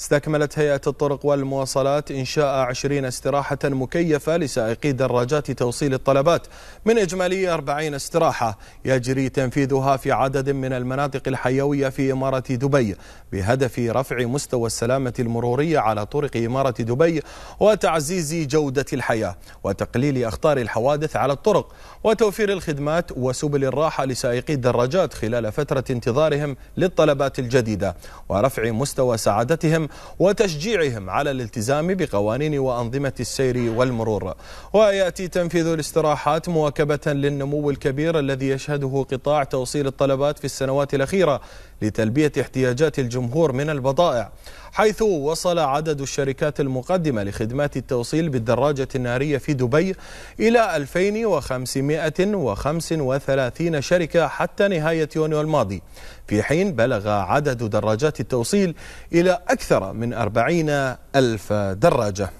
استكملت هيئة الطرق والمواصلات إنشاء 20 استراحة مكيفة لسائقي دراجات توصيل الطلبات من إجمالي 40 استراحة يجري تنفيذها في عدد من المناطق الحيوية في إمارة دبي بهدف رفع مستوى السلامة المرورية على طرق إمارة دبي وتعزيز جودة الحياة وتقليل أخطار الحوادث على الطرق وتوفير الخدمات وسبل الراحة لسائقي الدراجات خلال فترة انتظارهم للطلبات الجديدة ورفع مستوى سعادتهم وتشجيعهم على الالتزام بقوانين وأنظمة السير والمرور ويأتي تنفيذ الاستراحات مواكبة للنمو الكبير الذي يشهده قطاع توصيل الطلبات في السنوات الأخيرة لتلبية احتياجات الجمهور من البضائع حيث وصل عدد الشركات المقدمة لخدمات التوصيل بالدراجة النارية في دبي إلى 2535 شركة حتى نهاية يونيو الماضي في حين بلغ عدد دراجات التوصيل إلى أكثر من 40 ألف دراجة